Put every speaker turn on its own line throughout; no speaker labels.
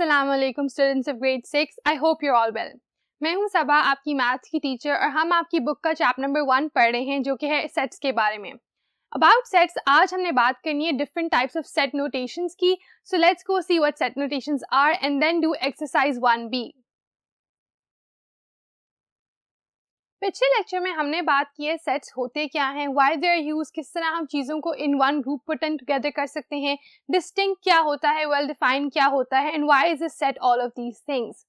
Aslam students of grade six I hope you all well मैं हूं सबा आपकी मैथ की टीचर और हम आपकी बुक का चैप्टर नंबर वन पढ़ रहे हैं जो कि है सेट्स के बारे में अबाउट सेट्स आज हमने बात करनी है different types of set notations की so let's go see what set notations are and then do exercise one B पिछले लेक्चर में हमने बात की है सेट्स होते क्या हैं वाई देयर यूज किस तरह हम चीज़ों को in one group put together कर सकते हैं डिस्टिंग क्या होता है वेल well डिफाइन क्या होता है and why is set all of these things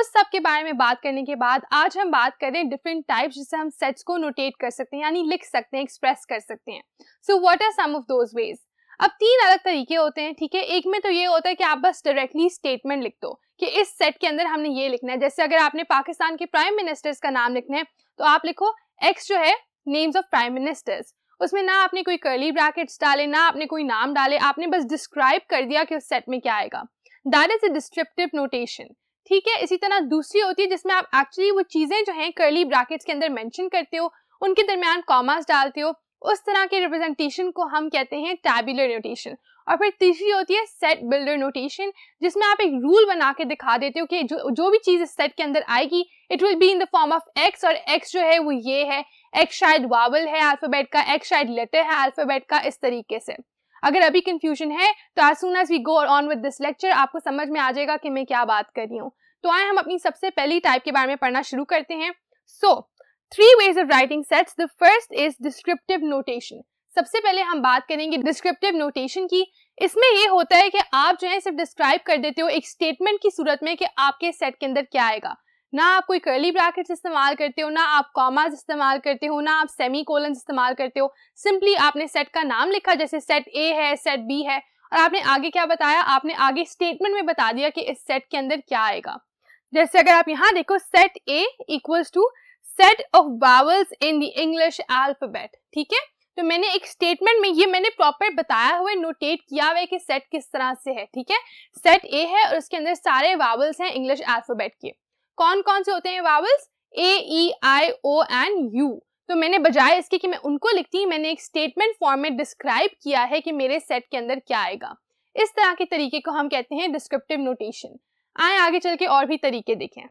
उस सब के बारे में बात करने के बाद आज हम बात करें डिफरेंट टाइप्स जिससे हम सेट्स को नोटेट कर सकते हैं यानी लिख सकते हैं एक्सप्रेस कर सकते हैं so what are some of those ways अब तीन अलग तरीके होते हैं ठीक है एक में तो ये होता है कि आप बस डायरेक्टली स्टेटमेंट लिख दो कि इस सेट के अंदर हमने ये लिखना है जैसे अगर आपने पाकिस्तान के प्राइम मिनिस्टर्स का नाम लिखना है तो आप लिखो एक्स जो है नेम्स ऑफ प्राइम मिनिस्टर्स उसमें ना आपने कोई कर्ली ब्रैकेट्स डाले ना आपने कोई नाम डाले आपने बस डिस्क्राइब कर दिया कि उस सेट में क्या आएगा that is a descriptive notation ठीक है इसी तरह दूसरी होती है जिसमें आप एक्चुअली वो चीज़ें जो हैं कर्ली ब्रैकेट्स के अंदर मेंशन करते हो उनके दरमियान कॉमास डालते हो उस तरह के रिप्रेजेंटेशन को हम कहते हैं टैबुलर नोटेशन और फिर तीसरी होती है सेट बिल्डर नोटेशन जिसमें आप एक रूल बना के दिखा देते हो कि जो जो भी चीज़ सेट के अंदर आएगी it will be in the form of x और एक्स जो है वो ये है एक्स शायद वावल है अल्फ़ाबेट का एक्स शायद लेटर है अल्फ़ाबेट का इस तरीके से अगर अभी कंफ्यूजन है तो as soon as we go on with this lecture आपको समझ में आ जाएगा कि मैं क्या बात कर रही हूँ तो आए हम अपनी सबसे पहली टाइप के बारे में पढ़ना शुरू करते हैं so so, three ways of writing sets the first is descriptive notation सबसे पहले हम बात करेंगे डिस्क्रिप्टिव नोटेशन की इसमें ये होता है कि आप जो है सिर्फ डिस्क्राइब कर देते हो एक स्टेटमेंट की सूरत में कि आपके सेट के अंदर क्या आएगा ना आप कोई कर्ली ब्रैकेट्स इस्तेमाल करते हो ना आप कॉमाज इस्तेमाल करते हो ना आप सेमी कोलन इस्तेमाल करते हो सिंपली आपने सेट का नाम लिखा जैसे सेट ए है सेट बी है और आपने आगे क्या बताया आपने आगे स्टेटमेंट में बता दिया कि इस सेट के अंदर क्या आएगा जैसे अगर आप यहाँ देखो set A equals to set of vowels in the English alphabet ठीक है तो मैंने एक स्टेटमेंट में ये मैंने प्रॉपर बताया हुआ है नोटेट किया हुआ है कि सेट किस तरह से है ठीक है सेट ए है और उसके अंदर सारे वावल्स हैं इंग्लिश अल्फाबेट के कौन कौन से होते हैं vowels A E I O and U तो मैंने बजाय इसके कि मैं उनको लिखती हूँ मैंने एक स्टेटमेंट फॉर्म में डिस्क्राइब किया है कि मेरे सेट के अंदर क्या आएगा इस तरह के तरीके को हम कहते हैं डिस्क्रिप्टिव नोटेशन आए आगे चल के और भी तरीके देखें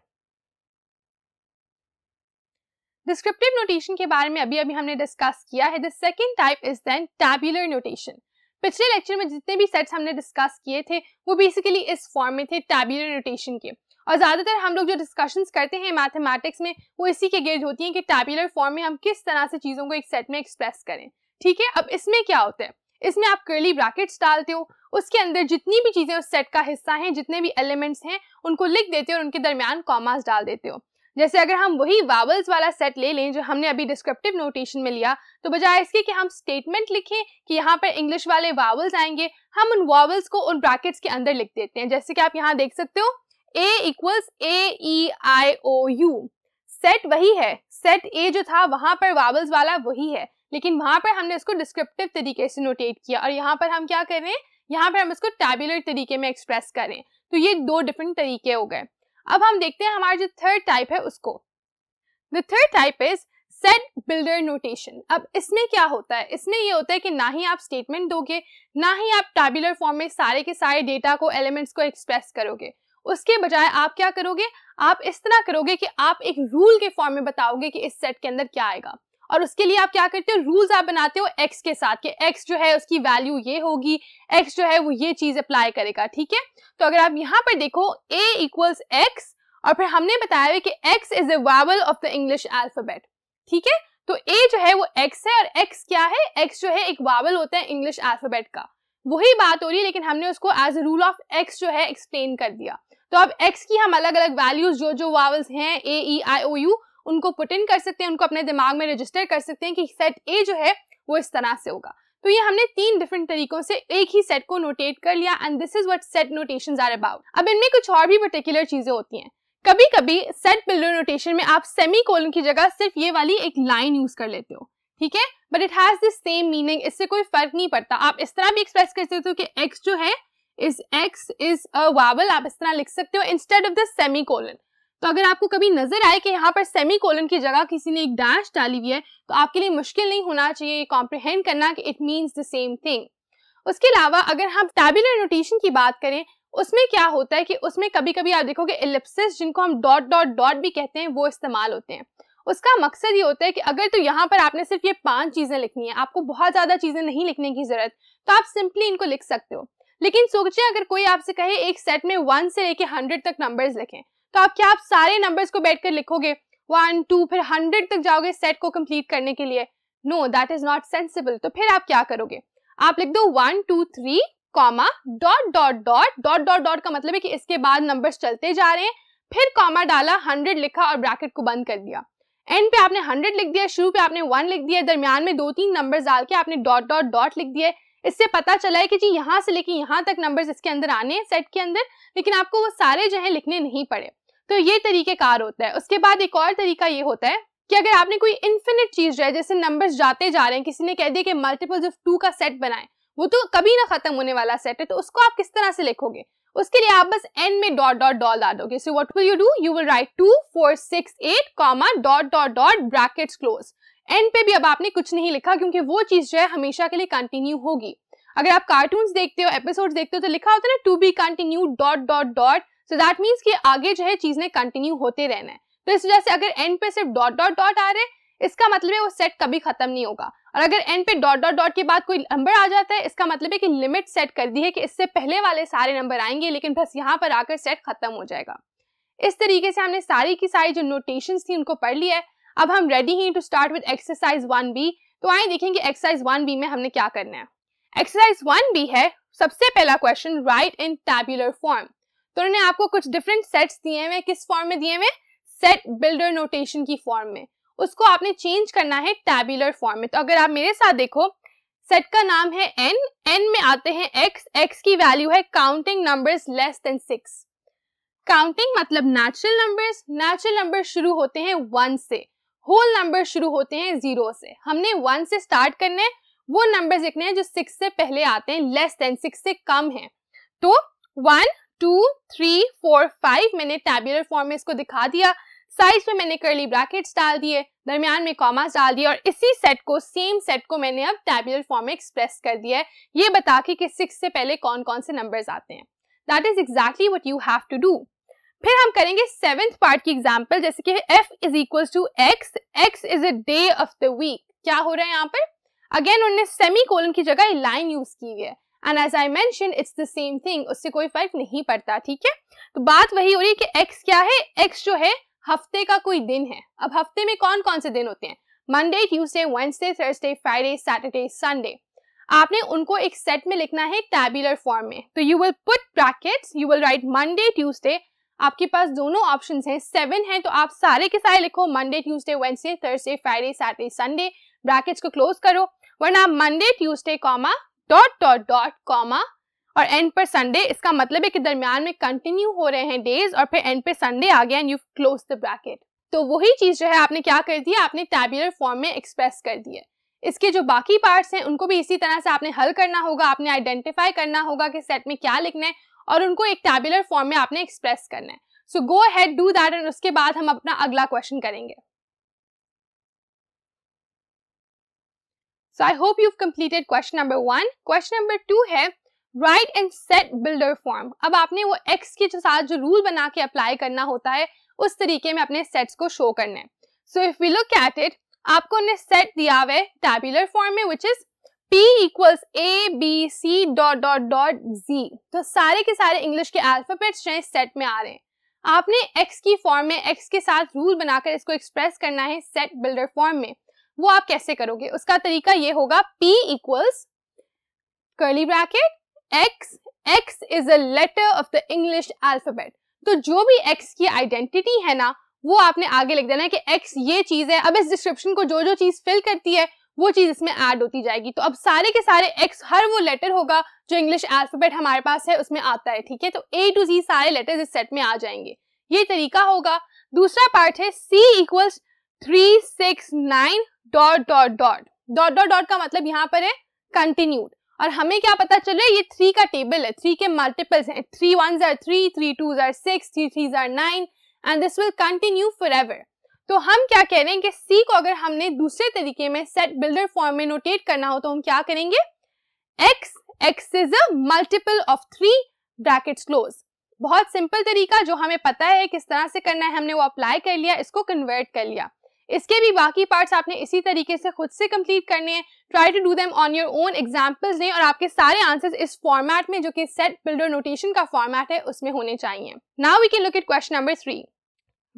डिस्क्रिप्टिव नोटेशन के बारे में अभी अभी हमने डिस्कस किया है the second type is then tabular notation पिछले लेक्चर में जितने भी सेट्स हमने डिस्कस किए थे वो बेसिकली इस फॉर्म में थे टैबुलर नोटेशन के और ज़्यादातर हम लोग जो डिस्कशंस करते हैं मैथमेटिक्स में वो इसी के गिर्द होती हैं कि टैबुलर फॉर्म में हम किस तरह से चीज़ों को एक सेट में एक्सप्रेस करें ठीक है अब इसमें क्या होता है इसमें आप कर्ली ब्रैकेट्स डालते हो उसके अंदर जितनी भी चीज़ें उस सेट का हिस्सा हैं जितने भी एलिमेंट्स हैं उनको लिख देते हो और उनके दरमियान कॉमास डाल देते हो जैसे अगर हम वही वावल्स वाला सेट ले लें जो हमने अभी डिस्क्रिप्टिव नोटेशन में लिया तो बजाय इसके कि हम स्टेटमेंट लिखें कि यहाँ पर इंग्लिश वाले वावल्स आएंगे हम उन वावल्स को उन ब्रैकेट्स के अंदर लिख देते हैं जैसे कि आप यहाँ देख सकते हो A equals A E I O U set वही है सेट ए जो था वहां पर वावल्स वाला वही है लेकिन वहां पर हमने इसको डिस्क्रिप्टिव तरीके से नोटेट किया और यहाँ पर हम क्या करें यहाँ पर हम इसको टैबुलर तरीके में एक्सप्रेस करें तो ये दो डिफरेंट तरीके हो गए अब हम देखते हैं हमारा जो थर्ड टाइप है उसको the third type is set builder notation अब इसमें क्या होता है इसमें ये होता है कि ना ही आप स्टेटमेंट दोगे ना ही आप टैबुलर फॉर्म में सारे के सारे डेटा को एलिमेंट्स को एक्सप्रेस करोगे उसके बजाय आप क्या करोगे आप इस तरह करोगे कि आप एक रूल के फॉर्म में बताओगे कि इस सेट के अंदर क्या आएगा और उसके लिए आप क्या करते हो रूल्स आप बनाते हो एक्स के साथ कि एक्स जो है उसकी वैल्यू ये होगी एक्स जो है वो ये चीज अप्लाई करेगा ठीक है तो अगर आप यहाँ पर देखो ए इक्वल्स एक्स और फिर हमने बताया कि x is a vowel of the English alphabet ठीक है तो ए जो है वो एक्स है और एक्स क्या है एक्स जो है एक वावल होता है इंग्लिश एल्फाबेट का वही बात हो रही है लेकिन हमने उसको as a rule of x जो है एक्सप्लेन कर दिया तो अब एक्स की हम अलग अलग वैल्यूज जो जो वावल्स हैं ए ई आई ओ यू उनको पुट इन कर सकते हैं उनको अपने दिमाग में रजिस्टर कर सकते हैं कि सेट ए जो है वो इस तरह से होगा तो ये हमने तीन डिफरेंट तरीकों से एक ही सेट को नोटेट कर लिया and this is what set notations are about अब इनमें कुछ और भी पर्टिकुलर चीजें होती हैं कभी कभी सेट बिल्डर नोटेशन में आप सेमी कोलन की जगह सिर्फ ये वाली एक लाइन यूज कर लेते हो ठीक है but it has the same meaning इससे कोई फर्क नहीं पड़ता आप इस तरह भी एक्सप्रेस कर सकते हो कि एक्स जो है is x is a vowel आप इस तरह लिख सकते हो instead of the semicolon तो अगर आपको कभी नजर आए कि यहाँ पर सेमी कोलन की जगह किसी ने एक डैश डाली हुई है तो आपके लिए मुश्किल नहीं होना चाहिए कॉम्प्रिहेंड करना कि it means the same thing उसके अलावा अगर हम टैबुलर नोटेशन की बात करें उसमें क्या होता है कि उसमें कभी कभी आप देखोगे एलिप्सिस जिनको हम डॉट डॉट डॉट भी कहते हैं वो इस्तेमाल होते हैं उसका मकसद ये होता है कि अगर तो यहाँ पर आपने सिर्फ ये पांच चीज़ें लिखनी है आपको बहुत ज़्यादा चीज़ें नहीं लिखने की ज़रूरत तो आप सिंपली इनको लिख सकते हो लेकिन सोचिए अगर कोई आपसे कहे एक सेट में वन से लेके हंड्रेड तक नंबर्स लिखें तो आप क्या आप सारे नंबर्स को बैठ कर लिखोगे वन टू फिर हंड्रेड तक जाओगे सेट को कंप्लीट करने के लिए no that is not sensible तो फिर आप क्या करोगे आप लिख दो one two three comma dot dot dot dot dot dot का मतलब है कि इसके बाद नंबर्स चलते जा रहे हैं फिर कॉमा डाला हंड्रेड लिखा और ब्रैकेट को बंद कर दिया एंड पे आपने हंड्रेड लिख दिया शुरू पे आपने वन लिख दिया दरमियान में दो तीन नंबर डाल के आपने डॉट डॉट डॉट लिख दिए इससे पता चला है कि जी यहाँ से लेके यहाँ तक नंबर्स इसके अंदर आने हैं सेट के अंदर लेकिन आपको वो सारे जो है लिखने नहीं पड़े तो ये तरीके कार होता है उसके बाद एक और तरीका ये होता है कि अगर आपने कोई इन्फिनिट चीज जो है जैसे नंबर जाते जा रहे हैं किसी ने कह दिया कि मल्टीपल्स ऑफ टू का सेट बनाए वो तो कभी ना खत्म होने वाला सेट है तो उसको आप किस तरह से लिखोगे उसके लिए आप बस एन में डॉट डॉट डॉल डॉट दोगे so what will you do you will write two four six eight comma dot dot dot bracket close and पे भी अब आपने कुछ नहीं लिखा क्योंकि वो चीज जो है हमेशा के लिए कंटिन्यू होगी अगर आप कार्टून देखते हो एपिसोड देखते हो तो लिखा होता है ना to be continue dot dot dot so that means कि आगे जो है चीज़ें कंटिन्यू होते रहना है तो इस वजह से अगर एंड पे सिर्फ डॉट डॉट डॉट आ रहे इसका मतलब है वो सेट कभी खत्म नहीं होगा और अगर एंड पे डॉट डॉट डॉट के बाद कोई नंबर आ जाता है इसका मतलब है कि लिमिट सेट कर दी है कि इससे पहले वाले सारे नंबर आएंगे लेकिन बस यहाँ पर आकर सेट खत्म हो जाएगा इस तरीके से हमने सारी की सारी जो नोटेशन थी उनको पढ़ लिया है अब हम रेडी हैं to start with exercise one B तो आए देखेंगे एक्सरसाइज वन बी में हमने क्या करना है एक्सरसाइज वन बी है सबसे पहला question write in tabular form तो उन्होंने आपको कुछ डिफरेंट सेट्स दिए हुए किस फॉर्म में दिए हुए सेट बिल्डर नोटेशन की फॉर्म में उसको आपने चेंज करना है टैबुलर फॉर्म में तो अगर आप मेरे साथ देखो सेट का नाम है एन एन में आते हैं एक्स एक्स की वैल्यू है counting numbers less than six counting मतलब नेचुरल नंबर्स नेचुरल नंबर शुरू होते हैं वन से होल नंबर शुरू होते हैं जीरो से हमने वन से स्टार्ट करने वो नंबर्स लिखने हैं जो सिक्स से पहले आते हैं लेस देन सिक्स से कम है तो one two three four five मैंने टैबुलर फॉर्म में इसको दिखा दिया साइज में मैंने करली ब्रैकेट्स डाल दिए दरमियान में कॉमास डाल दिए और इसी सेट को सेम सेट को मैंने अब टैबुलर फॉर्म में एक्सप्रेस कर दिया है ये बता के कि सिक्स से पहले कौन कौन से नंबर्स आते हैं that is exactly what you have to do फिर हम करेंगे सेवेंथ पार्ट की एग्जाम्पल जैसे कि F is equal to x x is a day of the week क्या हो रहा है यहाँ पर अगेन उन्होंने सेमी कोलन की जगह लाइन यूज की हुई है and as I mention it's the same thing उससे कोई फर्क नहीं पड़ता ठीक है तो बात वही हो रही है कि एक्स क्या है एक्स जो है हफ्ते का कोई दिन है अब हफ्ते में कौन कौन से दिन होते हैं Monday Tuesday Wednesday Thursday Friday Saturday Sunday आपने उनको एक सेट में लिखना है टैबुलर फॉर्म में तो you will put brackets you will write Monday Tuesday आपके पास दोनों ऑप्शन हैं सेवन हैं तो आप सारे के सारे लिखो Monday Tuesday Wednesday Thursday Friday Saturday Sunday brackets को क्लोज करो वरना Monday Tuesday comma dot dot dot comma और एंड पर संडे इसका मतलब है कि दरमियान में कंटिन्यू हो रहे हैं डेज और फिर एंड पे संडे आ गया and you close the bracket तो वही चीज जो है आपने क्या कर दी आपने टैबुलर फॉर्म में एक्सप्रेस कर दिए इसके जो बाकी पार्ट्स हैं उनको भी इसी तरह से आपने हल करना होगा आपने आइडेंटिफाई करना होगा कि सेट में क्या लिखना है और उनको एक टैबुलर फॉर्म में आपने एक्सप्रेस करना है so go ahead do that and उसके बाद हम अपना अगला क्वेश्चन करेंगे So I hope you've completed question number one. Question number two है write and set builder form अब आपने वो एक्स के साथ जो रूल बना के अप्लाई करना होता है उस तरीके में अपने सेट्स को शो करना है so if we look at it आपको ने सेट दिया हुआ है टैबुलर फॉर्म में which is P equals A B C dot dot dot G तो सारे के सारे इंग्लिश के अल्फाबेट्स जो हैं सेट में आ रहे हैं आपने x की फॉर्म में x के साथ रूल बनाकर इसको एक्सप्रेस करना है सेट बिल्डर फॉर्म में वो आप कैसे करोगे उसका तरीका ये होगा P equals curly bracket x x is a letter of the English alphabet तो जो भी एक्स की आइडेंटिटी है ना वो आपने आगे लिख देना है कि X ये चीज है अब इस डिस्क्रिप्शन को जो जो चीज फिल करती है वो चीज इसमें ऐड होती जाएगी तो अब सारे के सारे एक्स हर वो लेटर होगा जो इंग्लिश अल्फाबेट हमारे पास है उसमें आता है ठीक है तो ए टू जी सारे लेटर्स इस सेट में आ जाएंगे ये तरीका होगा दूसरा पार्ट है C equals three six nine dot dot dot dot dot dot का मतलब यहाँ पर है कंटिन्यूड और हमें क्या पता चल रहा है ये थ्री का टेबल है थ्री के मल्टीपल्स हैं three one are three three two are six three three are nine and this will continue forever तो हम क्या कह रहे हैं कि सी को अगर हमने दूसरे तरीके में सेट बिल्डर फॉर्म में नोटेट करना हो तो हम क्या करेंगे x x is a multiple of three bracket close बहुत सिंपल तरीका जो हमें पता है किस तरह से करना है हमने वो अप्लाई कर लिया इसको कन्वर्ट कर लिया इसके भी बाकी पार्ट्स आपने इसी तरीके से खुद से कंप्लीट करने हैं try to do them on your own examples लें और आपके सारे आंसर्स इस फॉर्मेट में जो कि सेट बिल्डर नोटेशन का फॉर्मेट है उसमें होने चाहिए now we can look it question number three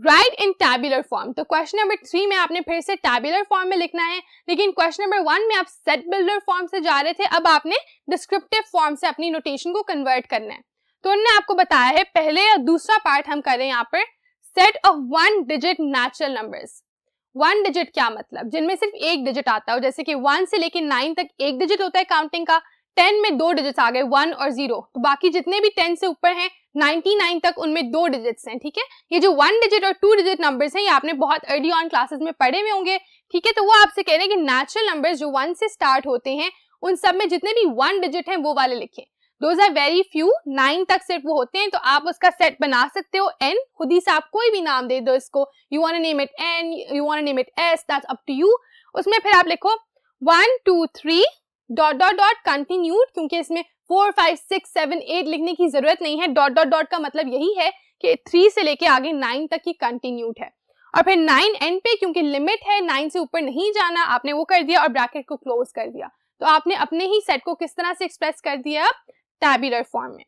write in tabular form तो क्वेश्चन नंबर थ्री में आपने फिर से टैबुलर फॉर्म में लिखना है लेकिन क्वेश्चन नंबर वन में आप सेट बिल्डर फॉर्म से जा रहे थे अब आपने डिस्क्रिप्टिव फॉर्म से अपनी नोटेशन को कन्वर्ट करना है तो उन्होंने आपको बताया है पहले या दूसरा पार्ट हम करें यहाँ पर set of one digit natural numbers one digit क्या मतलब जिनमें सिर्फ एक डिजिट आता हो जैसे कि वन से लेकर नाइन तक एक डिजिट होता है काउंटिंग का टेन में दो डिजिट्स आ गए वन और जीरो तो बाकी जितने भी टेन से ऊपर हैं नाइन तक उनमें दो डिजिट्स हैं ठीक है ये जो वन डिजिट और टू डिजिट नंबर्स हैं ये आपने बहुत अर्ली ऑन क्लासेस में पढ़े हुए होंगे ठीक है तो वो आपसे कह रहे हैं कि नेचुरल नंबर्स जो वन से स्टार्ट होते हैं उन सब में जितने भी वन डिजिट हैं वो वाले लिखें those are very few nine तक सिर्फ वो होते हैं तो आप उसका सेट बना सकते हो एन खुद ही से आप कोई भी नाम दे दो इसको you want name it N you want name it S that's up to you उसमें फिर आप लिखो one two three dot dot dot continued क्योंकि इसमें four five six seven eight लिखने की जरूरत नहीं है डॉट डॉट डॉट का मतलब यही है कि थ्री से लेके आगे नाइन तक ही कंटिन्यूड है और फिर नाइन एंड पे क्योंकि लिमिट है नाइन से ऊपर नहीं जाना आपने वो कर दिया और ब्रैकेट को क्लोज कर दिया तो आपने अपने ही सेट को किस तरह से एक्सप्रेस कर दिया tabular form mein.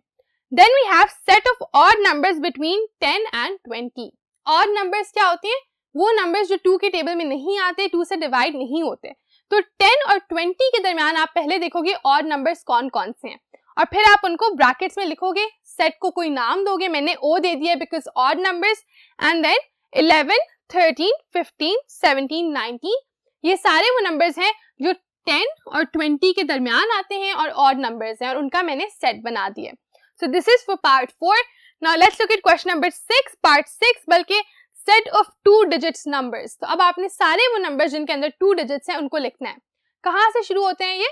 Then we have set of odd numbers between 10 and 20. Odd numbers क्या होते हैं वो numbers जो 2 के table में नहीं आते 2 से divide नहीं होते तो 10 और 20 के दरमियान आप पहले देखोगे और नंबर्स कौन कौन से हैं और फिर आप उनको ब्रैकेट्स में लिखोगे सेट को कोई नाम दोगे मैंने ओ दे दिया because odd numbers and then 11, 13, 15, 17, 19 ये सारे वो नंबर्स हैं जो टेन और ट्वेंटी के दरमियान आते हैं और और नंबर्स हैं और उनका मैंने सेट बना दिया so this is for part four now let's look at question number six part six बल्कि set of two digits numbers तो अब आपने सारे वो नंबर्स जिनके अंदर टू डिजिट्स हैं उनको लिखना है कहाँ से शुरू होते हैं ये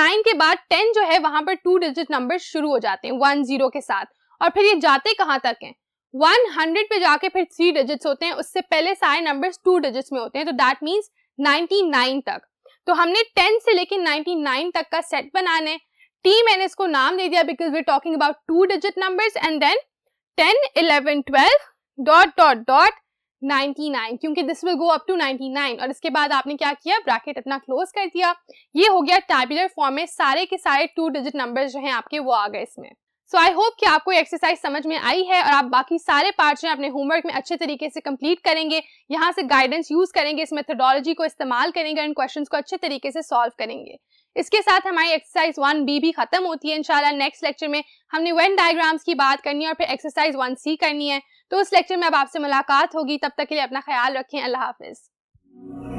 नाइन के बाद टेन जो है वहां पर टू डिजिट नंबर शुरू हो जाते हैं वन जीरो के साथ और फिर ये जाते कहाँ तक हैं वन हंड्रेड पे जाके फिर थ्री डिजिट्स होते हैं उससे पहले सारे नंबर्स टू डिजिट्स में होते हैं तो दैट मीन्स नाइन्टी नाइन तक तो हमने टेन से लेकर नाइनटी नाइन तक का सेट बनाना है टी मैंने इसको नाम दे दिया because we talking about two digit numbers and then ten eleven twelve dot dot dot 99 क्योंकि this will go up to 99 और इसके बाद आपने क्या किया ब्रैकेट अपना क्लोज कर दिया ये हो गया टैबुलर फॉर्म में सारे के सारे टू डिजिट नंबर्स जो हैं आपके वो आ गए इसमें सो आई होप कि आपको एक्सरसाइज समझ में आई है और आप बाकी सारे पार्ट्स हैं अपने होमवर्क में अच्छे तरीके से कंप्लीट करेंगे यहाँ से गाइडेंस यूज करेंगे इस मेथडोलॉजी को इस्तेमाल करेंगे और इन क्वेश्चन को अच्छे तरीके से सॉल्व करेंगे इसके साथ हमारी एक्सरसाइज वन बी भी खत्म होती है इनशाला नेक्स्ट लेक्चर में हमने वेन डायग्राम्स की बात करनी है और फिर एक्सरसाइज वन सी करनी है तो उस लेक्चर में अब आपसे मुलाकात होगी तब तक के लिए अपना ख्याल रखें अल्लाह हाफिज़